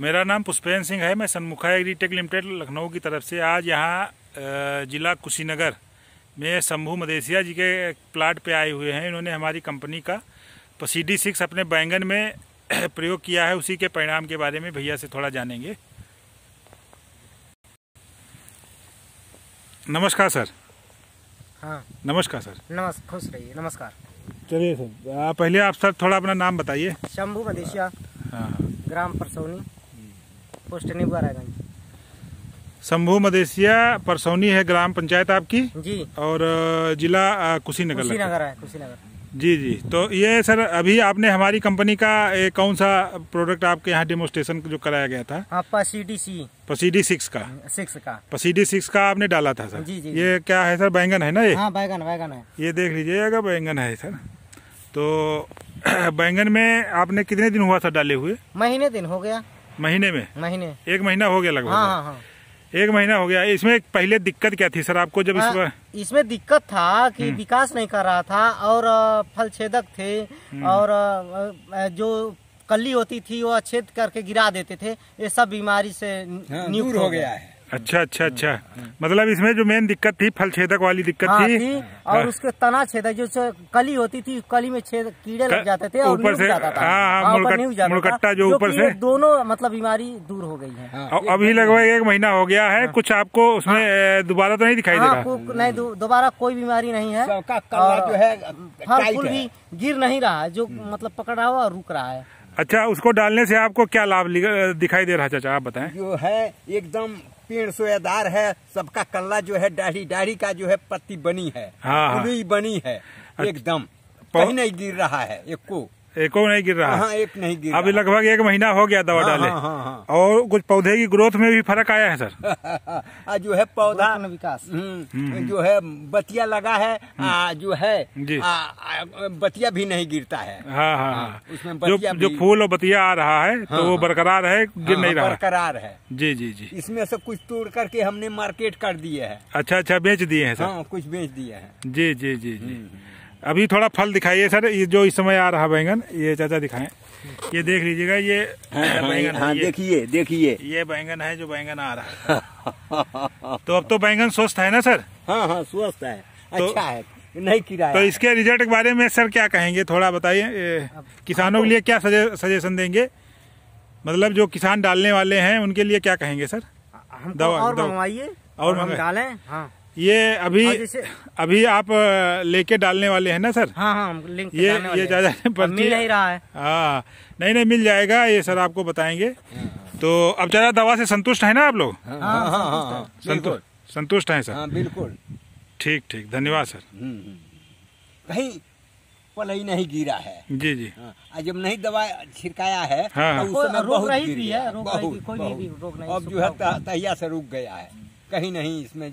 मेरा नाम पुष्पेन सिंह है मैं सनमुखा एग्रीटेक लिमिटेड लखनऊ की तरफ से आज यहाँ जिला कुशीनगर में शंभू मदेसिया जी के प्लाट पे आए हुए हैं इन्होंने हमारी कंपनी का पसीडी सिक्स अपने बैंगन में प्रयोग किया है उसी के परिणाम के बारे में भैया से थोड़ा जानेंगे नमस्कार सर हाँ नमस्कार सर नमस्कार खुश रहिए नमस्कार चलिए सर पहले आप सर थोड़ा अपना नाम बताइए शंभू मदेशिया हाँ, हाँ ग्राम परसौनी पोस्ट निबारागंज शंभू मदेसिया परसौनी है ग्राम पंचायत आपकी जी और जिला कुशीनगर कुशीनगर है कुशीनगर जी जी तो ये सर अभी आपने हमारी कंपनी का एक कौन सा प्रोडक्ट आपके यहाँ डेमोस्ट्रेशन जो कराया गया था हाँ, पसीडी सी पसीडी सिक्स का सिक्स का पसीडी सिक्स का आपने डाला था सर जी जी ये क्या है सर बैंगन है ना ये हाँ, बैंगन बैंगन है ये देख अगर बैंगन है सर तो बैंगन में आपने कितने दिन हुआ था डाले हुए महीने दिन हो गया महीने में महीने एक महीना हो गया लगभग हाँ, हाँ, हाँ। एक महीना हो गया इसमें पहले दिक्कत क्या थी सर आपको जब इसमें हाँ, इसमें दिक्कत था कि हम्म। विकास नहीं कर रहा था और फल छेदक थे हम्म। और जो कली होती थी वो अच्छेद करके गिरा देते थे ये सब बीमारी से हाँ, दूर हो गया है अच्छा अच्छा अच्छा मतलब इसमें जो मेन दिक्कत थी फल छेदक वाली दिक्कत हाँ, थी, थी और हाँ। उसके तना छेदक जो कली होती थी कली में छेद कीड़े लग जाते थे ऊपर से हाँ, हाँ, मुड़कट्टा जो ऊपर से दोनों मतलब बीमारी दूर हो गई है अभी लगभग एक महीना हो गया है कुछ आपको उसमें दोबारा तो नहीं दिखाई दे रहा नहीं दोबारा कोई बीमारी नहीं है फल फूल भी गिर नहीं रहा है जो हम्म। मतलब पकड़ा हुआ रुक रहा है अच्छा उसको डालने से आपको क्या लाभ दिखाई दे रहा चाचा आप बताएं जो है एकदम पेड़ सोयादार है सबका कल्ला जो है डाढ़ी डाढ़ी का जो है पत्ती बनी है हाँ, हाँ। बनी है अच्छा। एकदम कहीं नहीं गिर रहा है एक को एको नहीं गिर रहा हाँ एक नहीं गिर अभी लगभग एक महीना हो गया दवा हाँ, डाले हाँ, हाँ, हाँ। और कुछ पौधे की ग्रोथ में भी फर्क आया है सर जो है पौधा विकास हम्म, हम्म, हम्म। जो है बतिया लगा है आ, जो है जी आ, बतिया भी नहीं गिरता है हाँ, हाँ, हाँ।, हाँ उसमें जो, फूल और बतिया आ रहा है तो हाँ, वो हाँ। बरकरार है गिर नहीं रहा बरकरार है जी जी जी इसमें से कुछ तोड़ करके हमने मार्केट कर दिए है अच्छा अच्छा बेच दिए है कुछ बेच दिए है जी जी जी जी अभी थोड़ा फल दिखाइए सर ये जो इस समय आ रहा बैंगन ये चाचा दिखाएं ये देख लीजिएगा ये हाँ, हाँ, बैंगन हाँ, देखिए देखिए ये बैंगन है जो बैंगन आ रहा है तो अब तो बैंगन स्वस्थ है ना सर हाँ हाँ स्वस्थ है तो अच्छा है नहीं किराया तो इसके रिजल्ट के बारे में सर क्या कहेंगे थोड़ा बताइए किसानों के लिए क्या सजेशन देंगे मतलब जो किसान डालने वाले हैं उनके लिए क्या कहेंगे सर तो दवा और मंगवाइए और हम डालें हाँ ये अभी हाँ, अभी आप लेके डालने वाले हैं ना सर हाँ हाँ लिंक ये ये ज्यादा मिल नहीं रहा है हाँ नहीं नहीं मिल जाएगा ये सर आपको बताएंगे तो अब ज्यादा दवा से संतुष्ट है ना आप लोग हाँ, हाँ, संतुष्ट है सर बिल्कुल ठीक ठीक धन्यवाद सर हम्म, हम्म, हम्म। कहीं ही नहीं गिरा है जी जी हाँ, जब नहीं दवा छिड़काया है हाँ, तो अब जो है तहिया से रुक गया है कहीं नहीं इसमें